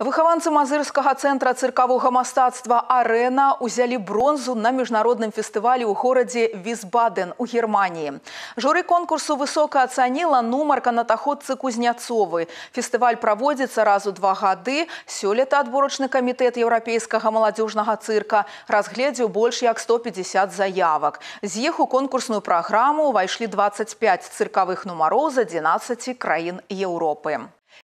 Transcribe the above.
Выхованцы мазырского центра циркового мастацтва «Арена» узяли бронзу на международном фестивале в городе Висбаден у Германии. Жюри конкурсу высоко оценила номер канатоходцы Кузнецовы. Фестиваль проводится разу два года. Сёлета отборочный комитет Европейского молодежного цирка разглядел больше как 150 заявок. З их у конкурсную программу вошли 25 цирковых номеров за 12 краин Европы.